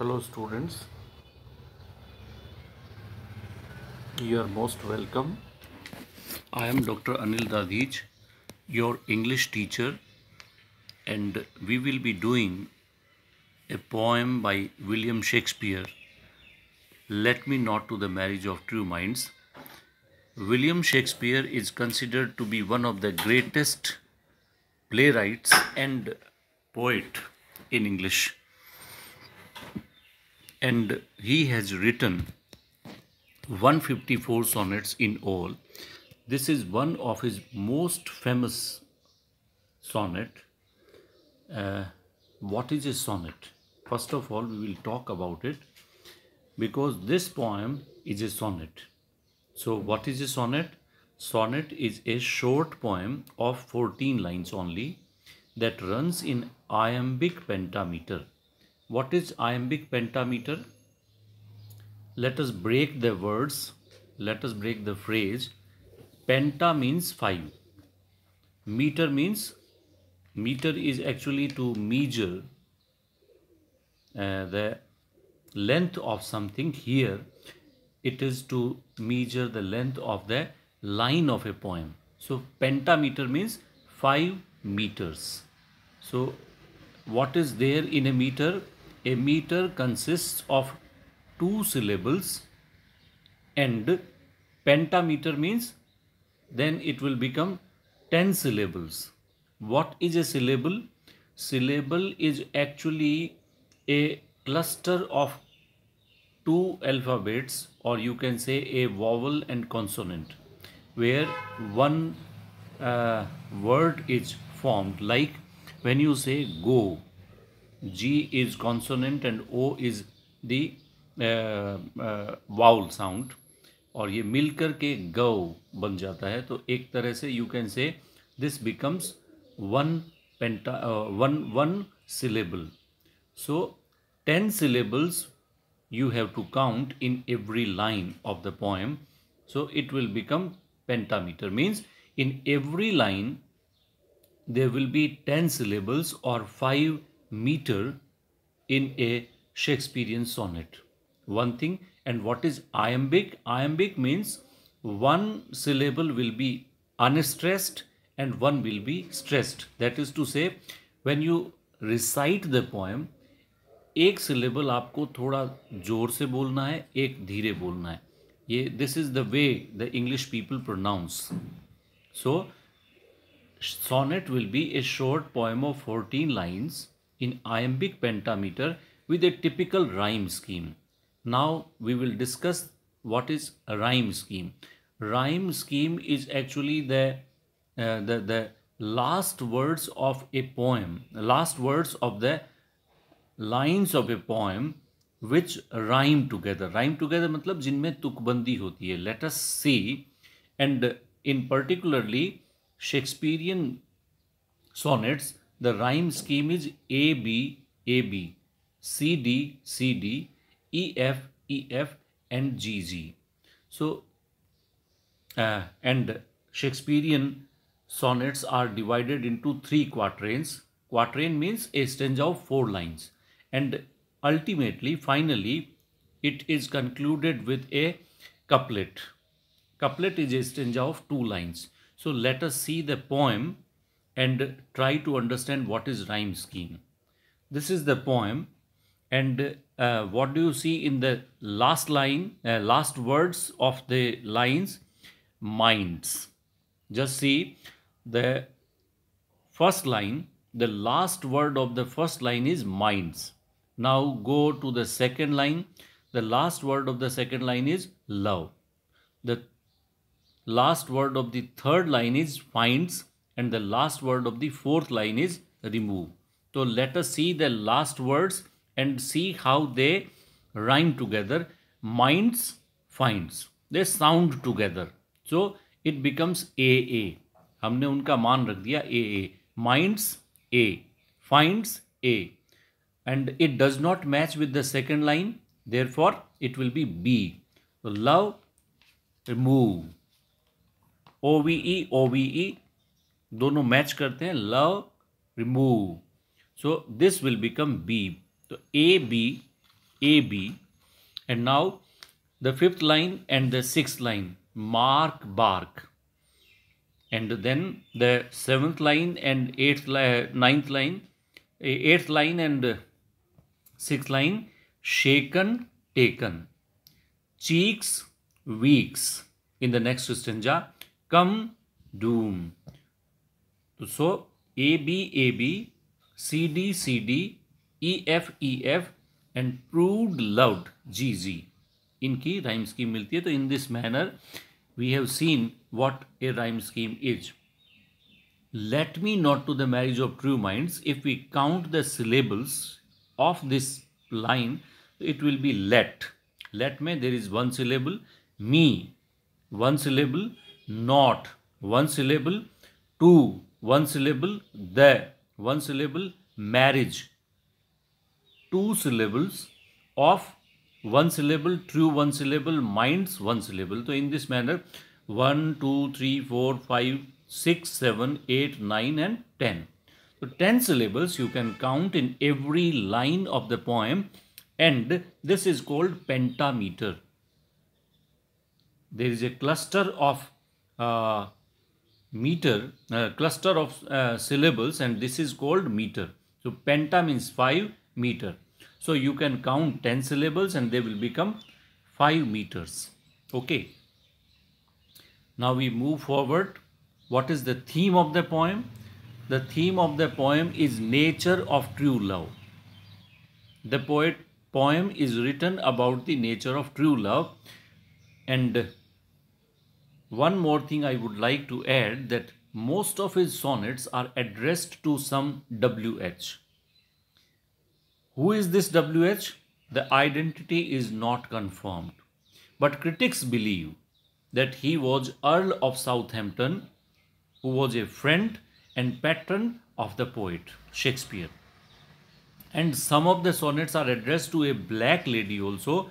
Hello, students you are most welcome i am dr anil dadij your english teacher and we will be doing a poem by william shakespeare let me not to the marriage of true minds william shakespeare is considered to be one of the greatest playwrights and poet in english and he has written 154 sonnets in all. This is one of his most famous sonnet. Uh, what is a sonnet? First of all, we will talk about it because this poem is a sonnet. So what is a sonnet? Sonnet is a short poem of 14 lines only that runs in iambic pentameter what is iambic pentameter? Let us break the words. Let us break the phrase. Penta means five. Meter means meter is actually to measure uh, the length of something here it is to measure the length of the line of a poem so pentameter means 5 meters so what is there in a meter a meter consists of two syllables and pentameter means then it will become 10 syllables. What is a syllable? Syllable is actually a cluster of two alphabets or you can say a vowel and consonant where one uh, word is formed like when you say go G is consonant and O is the vowel uh, sound uh, और ये मिलकर के गव बन जाता है तो एक तरह से you can say this becomes one penta one one syllable so ten syllables you have to count in every line of the poem so it will become pentameter means in every line there will be ten syllables और five meter in a Shakespearean sonnet. One thing, and what is iambic? Iambic means one syllable will be unstressed and one will be stressed. That is to say, when you recite the poem, एक syllable आपको थोड़ा जोर से बोलना है एक धीरे बोलना है ये this is the way the English people pronounce so sonnet will be a short poem of 14 lines in iambic pentameter with a typical rhyme scheme. Now we will discuss what is a rhyme scheme. Rhyme scheme is actually the, uh, the, the last words of a poem, last words of the lines of a poem which rhyme together. Rhyme together मतलब जिनमें तुकबंदी होती है Let us see and in particularly Shakespearean sonnets the rhyme scheme is A B A B, C D C D, E F E F, and G G. So, uh, and Shakespearean sonnets are divided into three quatrains. Quatrain means a stanza of four lines, and ultimately, finally, it is concluded with a couplet. Couplet is a stanza of two lines. So let us see the poem and try to understand what is rhyme scheme. This is the poem and uh, what do you see in the last line, uh, last words of the lines? Minds. Just see the first line, the last word of the first line is minds. Now go to the second line. The last word of the second line is love. The last word of the third line is finds and the last word of the fourth line is remove. So let us see the last words and see how they rhyme together. Minds, finds. They sound together. So it becomes AA. हमने उनका मान रख दिया AA. Minds, A. Finds, A. And it does not match with the second line. Therefore, it will be B. So love, remove. OVE, OVE, दोनों match करते हैं love remove so this will become B तो A B A B and now the fifth line and the six line mark bark and then the seventh line and eighth ninth line eighth line and six line shaken taken cheeks weeks in the next stanza come doom So AB AB, CD CD, EF EF and proved loved GG. इनकी rhyme scheme मिलती है तो in this manner we have seen what a rhyme scheme is let me not to the marriage of true minds if we count the syllables of this line it will be let. Let me. there is one syllable, me, one syllable, not, one syllable, to, one syllable the, one syllable marriage, two syllables of one syllable true, one syllable minds, one syllable. So in this manner, 1, 2, 3, 4, 5, 6, 7, 8, 9 and 10. So 10 syllables you can count in every line of the poem and this is called pentameter. There is a cluster of uh, meter uh, cluster of uh, syllables and this is called meter so penta means 5 meter so you can count 10 syllables and they will become 5 meters okay now we move forward what is the theme of the poem the theme of the poem is nature of true love the poet poem is written about the nature of true love and one more thing I would like to add that most of his sonnets are addressed to some WH. Who is this WH? The identity is not confirmed. But critics believe that he was Earl of Southampton, who was a friend and patron of the poet Shakespeare. And some of the sonnets are addressed to a black lady also,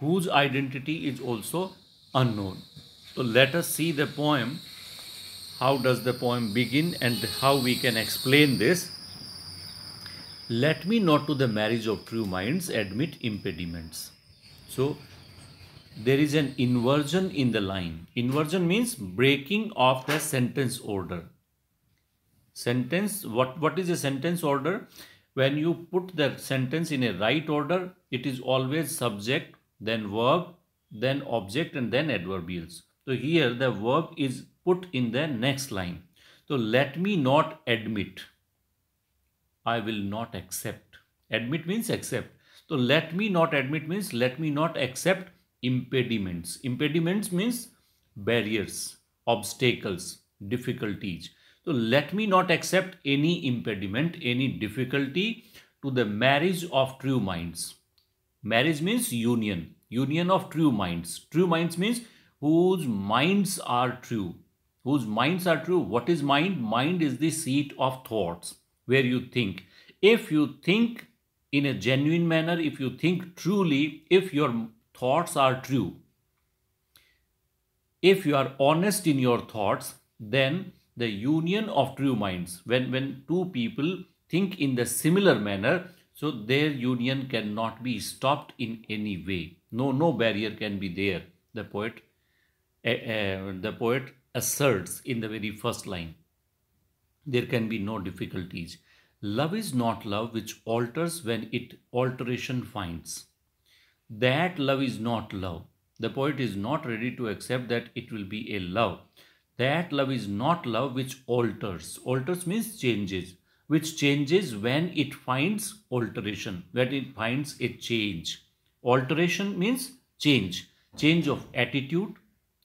whose identity is also unknown. So let us see the poem. How does the poem begin and how we can explain this? Let me not to the marriage of true minds admit impediments. So there is an inversion in the line. Inversion means breaking of the sentence order. Sentence, what, what is a sentence order? When you put the sentence in a right order, it is always subject, then verb, then object and then adverbials. So here the verb is put in the next line. So let me not admit. I will not accept. Admit means accept. So let me not admit means let me not accept impediments. Impediments means barriers, obstacles, difficulties. So let me not accept any impediment, any difficulty to the marriage of true minds. Marriage means union, union of true minds. True minds means whose minds are true. Whose minds are true. What is mind? Mind is the seat of thoughts where you think. If you think in a genuine manner, if you think truly, if your thoughts are true, if you are honest in your thoughts, then the union of true minds, when, when two people think in the similar manner, so their union cannot be stopped in any way. No, no barrier can be there, the poet the poet asserts in the very first line there can be no difficulties. Love is not love which alters when it alteration finds. That love is not love. The poet is not ready to accept that it will be a love. That love is not love which alters. Alters means changes, which changes when it finds alteration, when it finds a change. Alteration means change, change of attitude,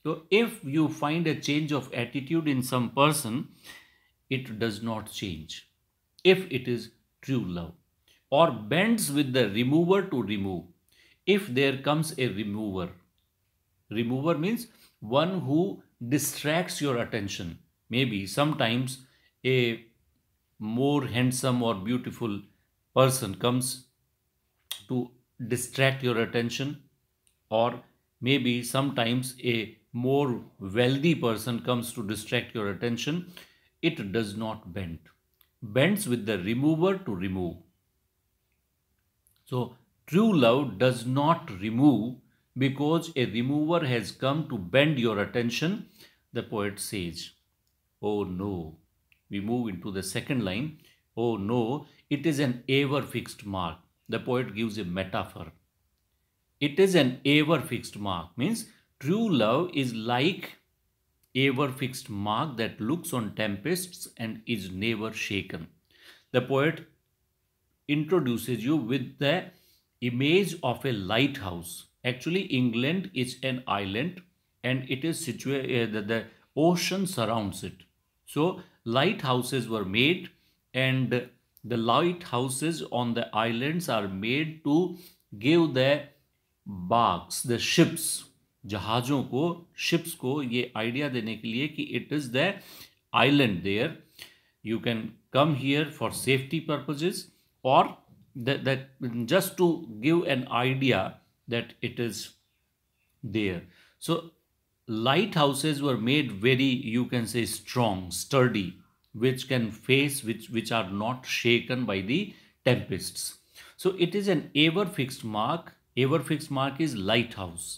so if you find a change of attitude in some person, it does not change if it is true love or bends with the remover to remove. If there comes a remover, remover means one who distracts your attention. Maybe sometimes a more handsome or beautiful person comes to distract your attention or maybe sometimes a more wealthy person comes to distract your attention, it does not bend. Bends with the remover to remove. So true love does not remove because a remover has come to bend your attention, the poet says. Oh no. We move into the second line. Oh no, it is an ever fixed mark. The poet gives a metaphor. It is an ever fixed mark means True love is like ever fixed mark that looks on tempests and is never shaken. The poet introduces you with the image of a lighthouse. Actually, England is an island and it is situated, uh, the ocean surrounds it. So, lighthouses were made and the lighthouses on the islands are made to give the barks, the ships, जहाज़ों को ships को ये idea देने के लिए कि it is the island there you can come here for safety purposes और just to give an idea that it is there so lighthouses were made very you can say strong sturdy which can face which which are not shaken by the tempest so it is an ever fixed mark ever fix mark is lighthouse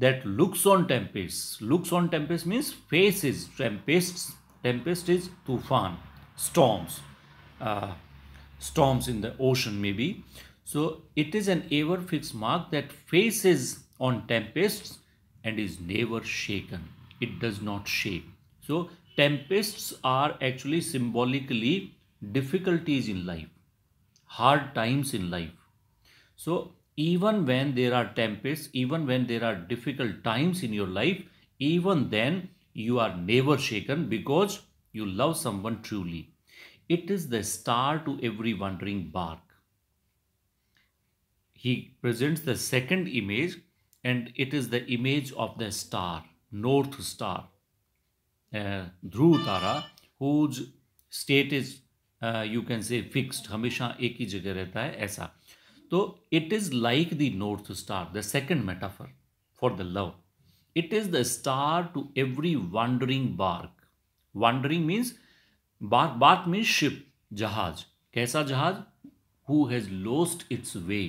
that looks on tempests. Looks on tempest means faces tempests. Tempest is tufan, storms, uh, storms in the ocean maybe. So it is an ever fixed mark that faces on tempests and is never shaken. It does not shake. So tempests are actually symbolically difficulties in life, hard times in life. So even when there are tempests, even when there are difficult times in your life, even then you are never shaken because you love someone truly. It is the star to every wandering bark. He presents the second image, and it is the image of the star, North Star, uh, Dhruv whose state is, uh, you can say, fixed, हमेशा एक ही जगह रहता है तो it is like the north star the second metaphor for the love it is the star to every wandering bark wandering means bark bark means ship जहाज कैसा जहाज who has lost its way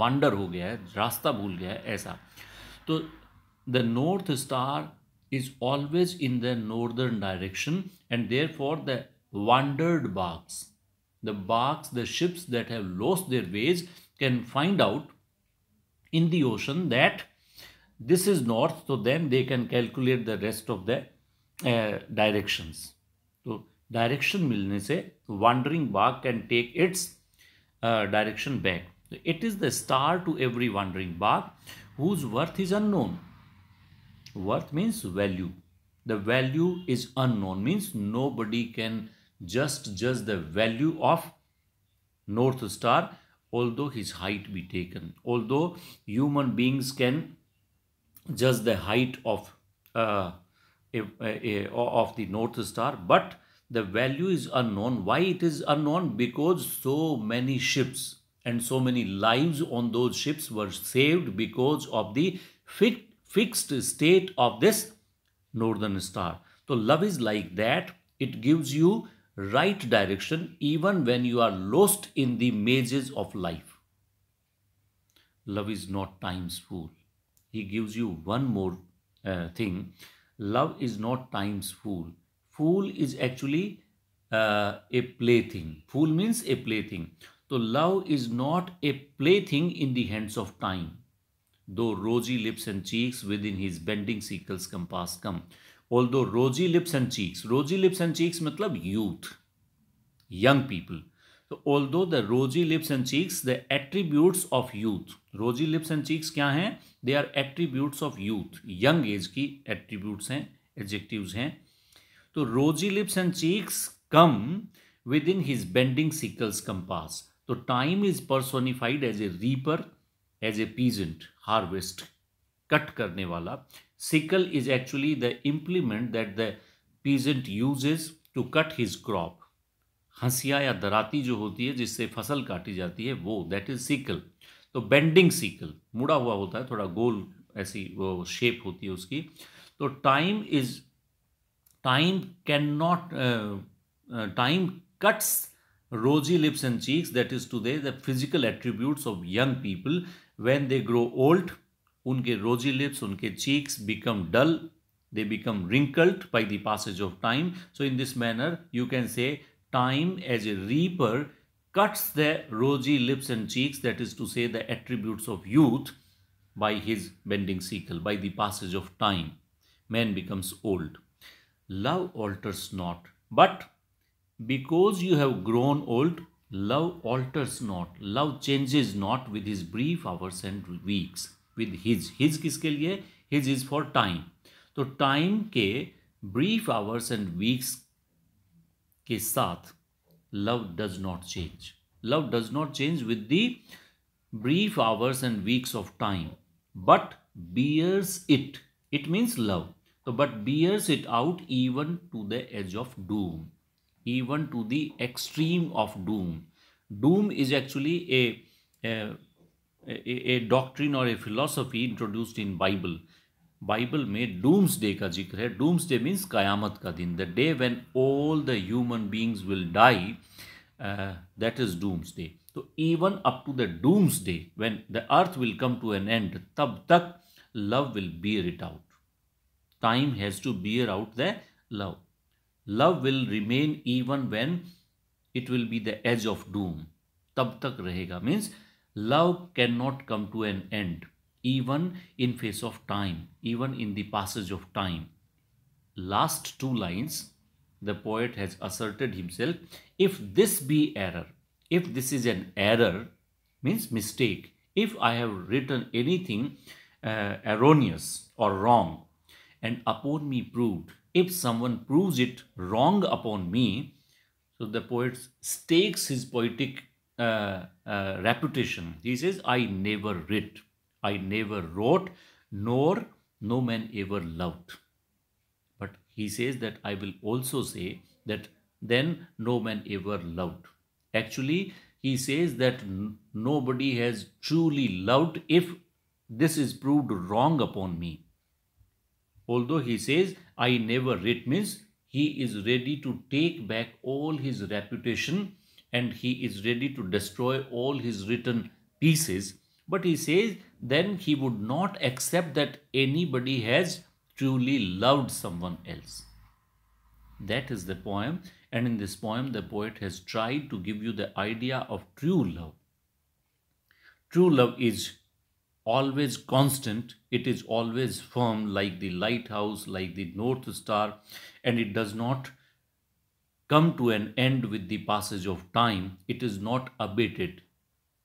wander हो गया है रास्ता भूल गया है ऐसा तो the north star always in the northern direction and therefore the wandered barks the barks the ships that have lost their ways can find out in the ocean that this is north so then they can calculate the rest of the uh, directions so direction milne se wandering bark can take its uh, direction back it is the star to every wandering bark whose worth is unknown worth means value the value is unknown means nobody can just judge the value of north star although his height be taken although human beings can judge the height of uh, a, a, a, of the north star but the value is unknown why it is unknown because so many ships and so many lives on those ships were saved because of the fi- fixed state of this northern star so love is like that it gives you right direction even when you are lost in the mazes of life. Love is not time's fool. He gives you one more uh, thing. Love is not time's fool. Fool is actually uh, a plaything. Fool means a plaything. So love is not a plaything in the hands of time. Though rosy lips and cheeks within his bending sickle's compass come. Although rosy lips and cheeks rosy lips and cheeks मतलब youth young people तो although the rosy lips and cheeks the attributes of youth rosy lips and cheeks क्या हैं they are attributes of youth young age की attributes हैं adjectives हैं तो rosy lips and cheeks come within his bending sickle's pass तो time is personified as a reaper as a peasant harvest cut करने वाला sickle is actually the implement that the peasant uses to cut his crop हंसिया या दराती जो होती है जिससे फसल काटी जाती है वो दैट इज सिकल तो बेंडिंग सिकल मुड़ा हुआ होता है थोड़ा गोल ऐसी वो शेप होती है उसकी तो time is time cannot time cuts rosy lips and cheeks that is to they the physical attributes of young people when they grow old Unke rosy lips, unke cheeks become dull, they become wrinkled by the passage of time. So in this manner, you can say time as a reaper cuts the rosy lips and cheeks, that is to say the attributes of youth, by his bending sickle, by the passage of time. Man becomes old. Love alters not, but because you have grown old, love alters not, love changes not with his brief hours and weeks. With his, his, किसके लिए his is for time तो time के brief hours and weeks के साथ love does not change love does not change brief hours and weeks of time but bears it it means love but bears it out even to the edge of doom even to the extreme of doom doom is actually a a a doctrine और a philosophy introduced in Bible Bible में doomsday का जिक्र है doomsday means क़यामत का दिन the day when all the human beings will die that is doomsday तो even up to the doomsday when the earth will come to an end तब तक love will bear it out time has to bear out the love Love will remain even when it will be the edge of doom. तब तक रहेगा means love cannot come to an end even in face of time even in the passage of time last two lines the poet has asserted himself if this be error if this is an error means mistake if i have written anything uh, erroneous or wrong and upon me proved if someone proves it wrong upon me so the poet stakes his poetic uh, uh, reputation. He says, I never writ, I never wrote, nor no man ever loved. But he says that I will also say that then no man ever loved. Actually, he says that nobody has truly loved if this is proved wrong upon me. Although he says, I never writ means he is ready to take back all his reputation and he is ready to destroy all his written pieces. But he says then he would not accept that anybody has truly loved someone else. That is the poem, and in this poem, the poet has tried to give you the idea of true love. True love is always constant, it is always firm, like the lighthouse, like the north star, and it does not come to an end with the passage of time it is not abated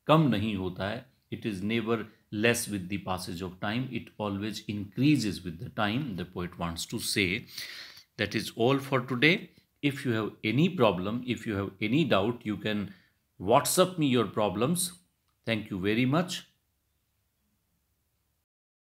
कम नहीं होता है it is never less with the passage of time it always increases with the time the poet wants to say that is all for today if you have any problem if you have any doubt you can whatsapp me your problems thank you very much